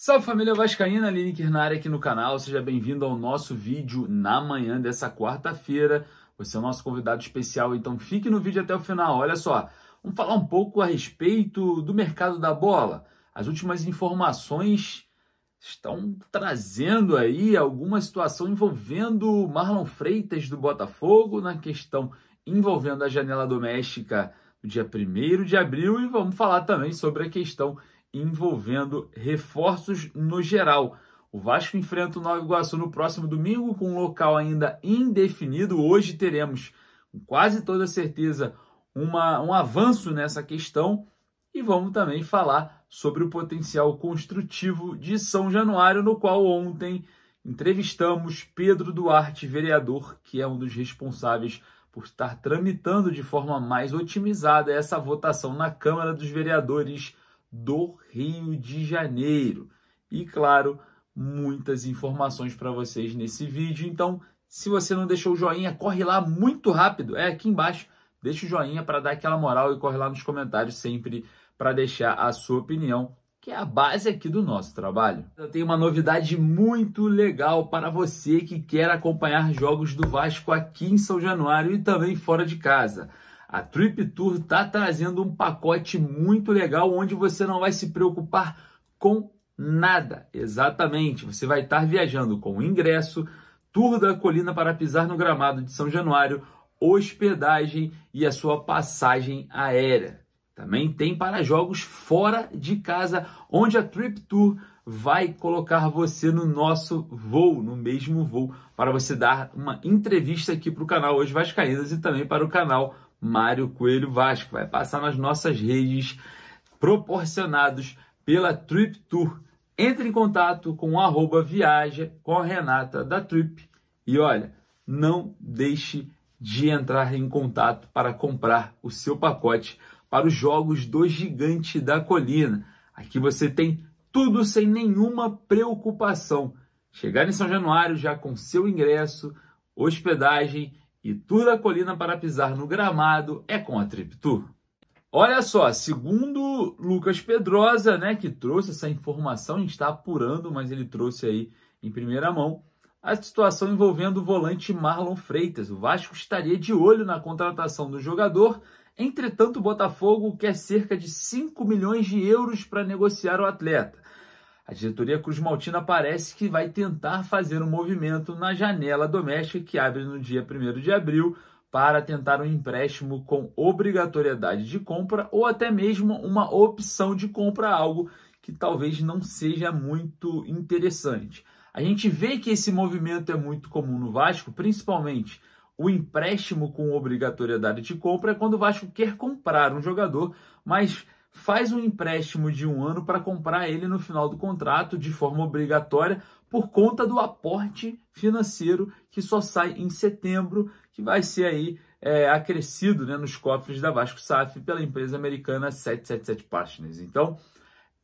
Salve família Vascaína, Aline Kirnari aqui no canal, seja bem-vindo ao nosso vídeo na manhã dessa quarta-feira. Você é o nosso convidado especial, então fique no vídeo até o final. Olha só, vamos falar um pouco a respeito do mercado da bola. As últimas informações estão trazendo aí alguma situação envolvendo Marlon Freitas do Botafogo, na questão envolvendo a janela doméstica do dia 1 de abril, e vamos falar também sobre a questão envolvendo reforços no geral. O Vasco enfrenta o Nova Iguaçu no próximo domingo com um local ainda indefinido. Hoje teremos, com quase toda certeza, uma, um avanço nessa questão e vamos também falar sobre o potencial construtivo de São Januário, no qual ontem entrevistamos Pedro Duarte, vereador, que é um dos responsáveis por estar tramitando de forma mais otimizada essa votação na Câmara dos Vereadores do Rio de Janeiro. E claro, muitas informações para vocês nesse vídeo. Então, se você não deixou o joinha, corre lá muito rápido. É aqui embaixo. Deixa o joinha para dar aquela moral e corre lá nos comentários sempre para deixar a sua opinião, que é a base aqui do nosso trabalho. Eu tenho uma novidade muito legal para você que quer acompanhar jogos do Vasco aqui em São Januário e também fora de casa. A Trip Tour está trazendo um pacote muito legal onde você não vai se preocupar com nada. Exatamente, você vai estar viajando com ingresso, tour da colina para pisar no gramado de São Januário, hospedagem e a sua passagem aérea. Também tem para jogos fora de casa, onde a Trip Tour vai colocar você no nosso voo, no mesmo voo, para você dar uma entrevista aqui para o canal Hoje Vascaínas e também para o canal Mário Coelho Vasco. Vai passar nas nossas redes proporcionados pela Trip Tour. Entre em contato com o viaja com a Renata da Trip. E olha, não deixe de entrar em contato para comprar o seu pacote para os Jogos do Gigante da Colina. Aqui você tem tudo sem nenhuma preocupação. Chegar em São Januário já com seu ingresso, hospedagem e toda a colina para pisar no gramado é com a Triptur. Olha só, segundo Lucas Pedrosa, né, que trouxe essa informação, a gente está apurando, mas ele trouxe aí em primeira mão, a situação envolvendo o volante Marlon Freitas. O Vasco estaria de olho na contratação do jogador, entretanto o Botafogo quer cerca de 5 milhões de euros para negociar o atleta. A diretoria Cruz Maltina parece que vai tentar fazer um movimento na janela doméstica que abre no dia 1 de abril para tentar um empréstimo com obrigatoriedade de compra ou até mesmo uma opção de compra, algo que talvez não seja muito interessante. A gente vê que esse movimento é muito comum no Vasco, principalmente o empréstimo com obrigatoriedade de compra, é quando o Vasco quer comprar um jogador, mas faz um empréstimo de um ano para comprar ele no final do contrato de forma obrigatória por conta do aporte financeiro que só sai em setembro, que vai ser aí é, acrescido né, nos cofres da Vasco SAF pela empresa americana 777 Partners. Então,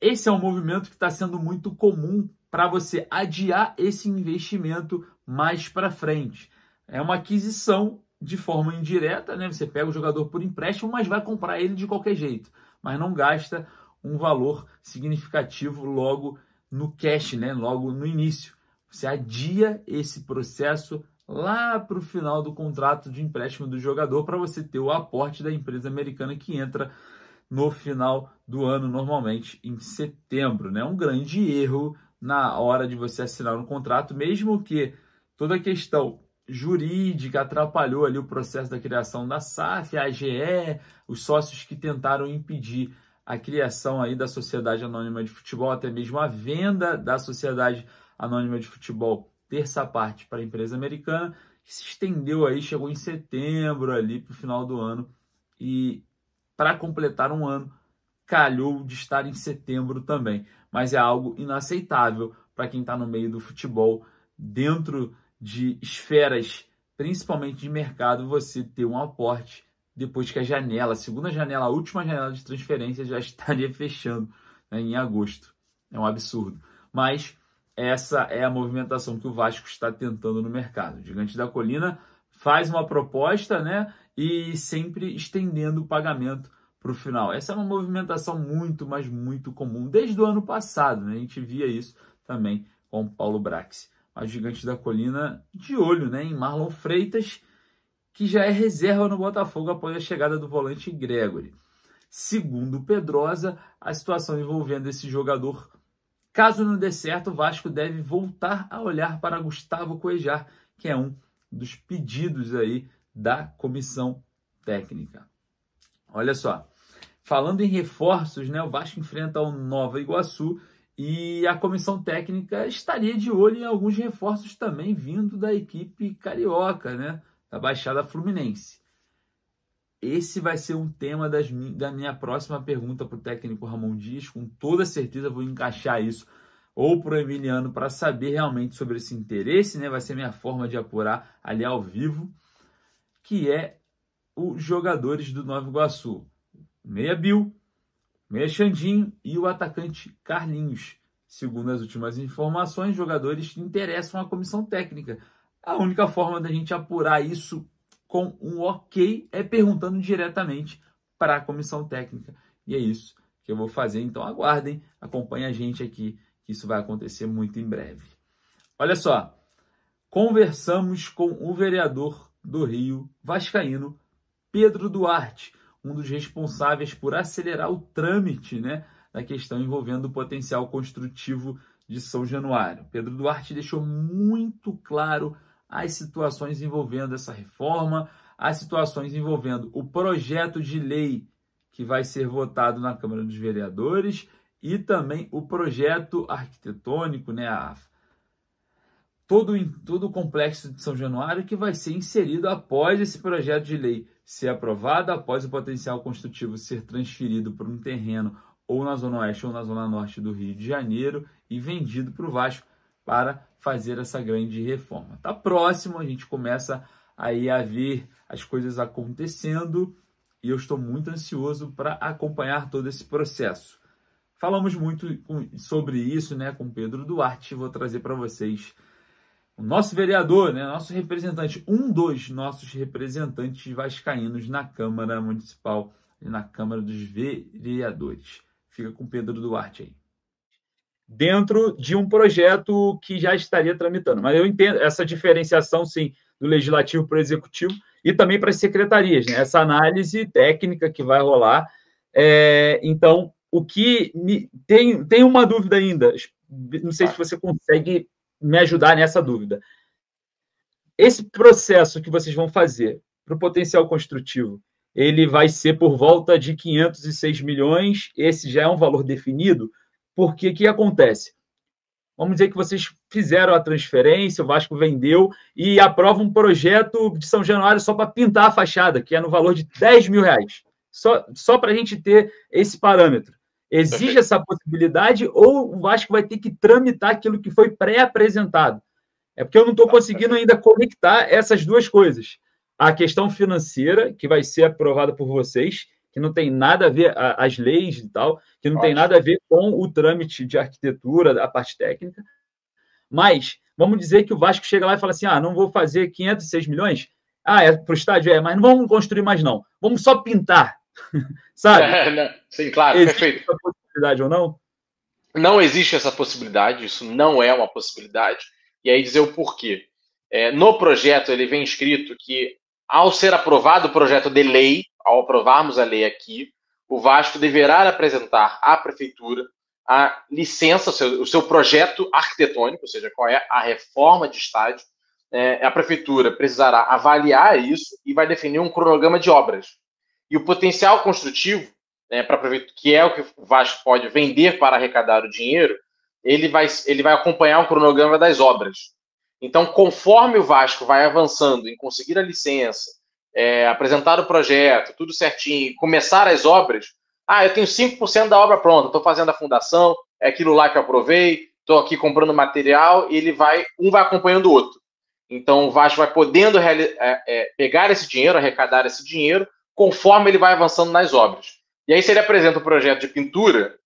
esse é um movimento que está sendo muito comum para você adiar esse investimento mais para frente. É uma aquisição de forma indireta, né? Você pega o jogador por empréstimo, mas vai comprar ele de qualquer jeito mas não gasta um valor significativo logo no cash, né? logo no início. Você adia esse processo lá para o final do contrato de empréstimo do jogador para você ter o aporte da empresa americana que entra no final do ano, normalmente em setembro. É né? um grande erro na hora de você assinar um contrato, mesmo que toda a questão jurídica atrapalhou ali o processo da criação da SAF, a AGE, os sócios que tentaram impedir a criação aí da Sociedade Anônima de Futebol, até mesmo a venda da Sociedade Anônima de Futebol, terça parte para a empresa americana, que se estendeu aí, chegou em setembro ali para o final do ano e para completar um ano calhou de estar em setembro também, mas é algo inaceitável para quem está no meio do futebol dentro de esferas, principalmente de mercado, você ter um aporte depois que a janela, a segunda janela, a última janela de transferência já estaria fechando né, em agosto. É um absurdo. Mas essa é a movimentação que o Vasco está tentando no mercado. O Gigante da Colina faz uma proposta, né? E sempre estendendo o pagamento para o final. Essa é uma movimentação muito, mas muito comum desde o ano passado, né? A gente via isso também com o Paulo Braxi a Gigante da Colina de olho né, em Marlon Freitas, que já é reserva no Botafogo após a chegada do volante Gregory. Segundo Pedrosa, a situação envolvendo esse jogador, caso não dê certo, o Vasco deve voltar a olhar para Gustavo Coejar, que é um dos pedidos aí da comissão técnica. Olha só, falando em reforços, né, o Vasco enfrenta o Nova Iguaçu e a comissão técnica estaria de olho em alguns reforços também vindo da equipe carioca, né? da Baixada Fluminense. Esse vai ser um tema das, da minha próxima pergunta para o técnico Ramon Dias. Com toda certeza vou encaixar isso ou para o Emiliano para saber realmente sobre esse interesse, né? Vai ser minha forma de apurar ali ao vivo, que é os jogadores do Nova Iguaçu. Meia Bill, Merchandinho e o atacante Carlinhos. Segundo as últimas informações, jogadores interessam a comissão técnica. A única forma da gente apurar isso com um ok é perguntando diretamente para a comissão técnica. E é isso que eu vou fazer, então aguardem, acompanhe a gente aqui, que isso vai acontecer muito em breve. Olha só, conversamos com o vereador do Rio, Vascaíno, Pedro Duarte um dos responsáveis por acelerar o trâmite né, da questão envolvendo o potencial construtivo de São Januário. Pedro Duarte deixou muito claro as situações envolvendo essa reforma, as situações envolvendo o projeto de lei que vai ser votado na Câmara dos Vereadores e também o projeto arquitetônico, né, a, todo, todo o complexo de São Januário que vai ser inserido após esse projeto de lei ser aprovada após o potencial construtivo ser transferido para um terreno ou na Zona Oeste ou na Zona Norte do Rio de Janeiro e vendido para o Vasco para fazer essa grande reforma. Tá próximo, a gente começa aí a ver as coisas acontecendo e eu estou muito ansioso para acompanhar todo esse processo. Falamos muito sobre isso, né, com Pedro Duarte, vou trazer para vocês o nosso vereador, né, nosso representante, um dos nossos representantes vascaínos na Câmara Municipal e na Câmara dos Vereadores. Fica com Pedro Duarte aí. Dentro de um projeto que já estaria tramitando. Mas eu entendo essa diferenciação, sim, do legislativo para o executivo e também para as secretarias, né? essa análise técnica que vai rolar. É, então, o que me, tem, tem uma dúvida ainda, não sei se ah. você consegue me ajudar nessa dúvida. Esse processo que vocês vão fazer para o potencial construtivo, ele vai ser por volta de 506 milhões. Esse já é um valor definido, porque o que acontece? Vamos dizer que vocês fizeram a transferência, o Vasco vendeu e aprova um projeto de São Januário só para pintar a fachada, que é no valor de 10 mil reais. Só, só para a gente ter esse parâmetro. Exige essa possibilidade ou o Vasco vai ter que tramitar aquilo que foi pré-apresentado? É porque eu não estou conseguindo ainda conectar essas duas coisas. A questão financeira, que vai ser aprovada por vocês, que não tem nada a ver, as leis e tal, que não tem nada a ver com o trâmite de arquitetura, a parte técnica. Mas vamos dizer que o Vasco chega lá e fala assim: ah, não vou fazer 506 milhões. Ah, é para o estádio? É, mas não vamos construir mais, não. Vamos só pintar. Sabe? É, né? Sim, claro, existe perfeito. Essa possibilidade ou não? Não existe essa possibilidade, isso não é uma possibilidade. E aí dizer o porquê. É, no projeto ele vem escrito que, ao ser aprovado o projeto de lei, ao aprovarmos a lei aqui, o Vasco deverá apresentar à prefeitura a licença, o seu, o seu projeto arquitetônico, ou seja, qual é a reforma de estádio. É, a prefeitura precisará avaliar isso e vai definir um cronograma de obras. E o potencial construtivo, né, para que é o que o Vasco pode vender para arrecadar o dinheiro, ele vai, ele vai acompanhar o cronograma das obras. Então, conforme o Vasco vai avançando em conseguir a licença, é, apresentar o projeto, tudo certinho, começar as obras, ah, eu tenho 5% da obra pronta, estou fazendo a fundação, é aquilo lá que eu aprovei, estou aqui comprando material, e ele vai, um vai acompanhando o outro. Então, o Vasco vai podendo é, é, pegar esse dinheiro, arrecadar esse dinheiro, conforme ele vai avançando nas obras. E aí, se ele apresenta um projeto de pintura,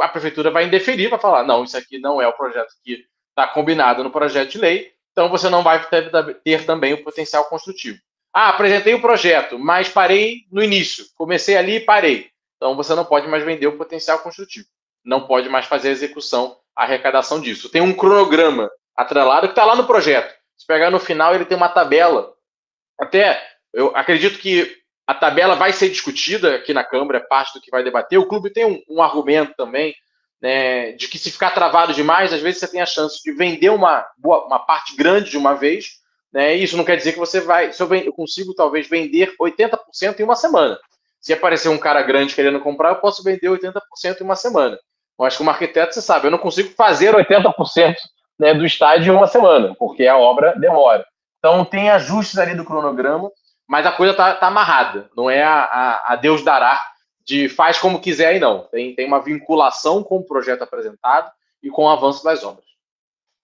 a prefeitura vai indeferir, vai falar: não, isso aqui não é o projeto que está combinado no projeto de lei, então você não vai ter, ter também o potencial construtivo. Ah, apresentei o projeto, mas parei no início, comecei ali e parei. Então você não pode mais vender o potencial construtivo, não pode mais fazer a execução, a arrecadação disso. Tem um cronograma atrelado que está lá no projeto. Se pegar no final, ele tem uma tabela. Até eu acredito que a tabela vai ser discutida aqui na Câmara, é parte do que vai debater. O clube tem um, um argumento também né, de que se ficar travado demais, às vezes você tem a chance de vender uma, boa, uma parte grande de uma vez. Né, isso não quer dizer que você vai. Se eu, eu consigo talvez vender 80% em uma semana. Se aparecer um cara grande querendo comprar, eu posso vender 80% em uma semana. Eu acho que como arquiteto, você sabe, eu não consigo fazer 80% né, do estádio em uma semana, porque a obra demora. Então, tem ajustes ali do cronograma mas a coisa tá, tá amarrada. Não é a, a, a, Deus dará de faz como quiser aí não. Tem, tem uma vinculação com o projeto apresentado e com o avanço das obras.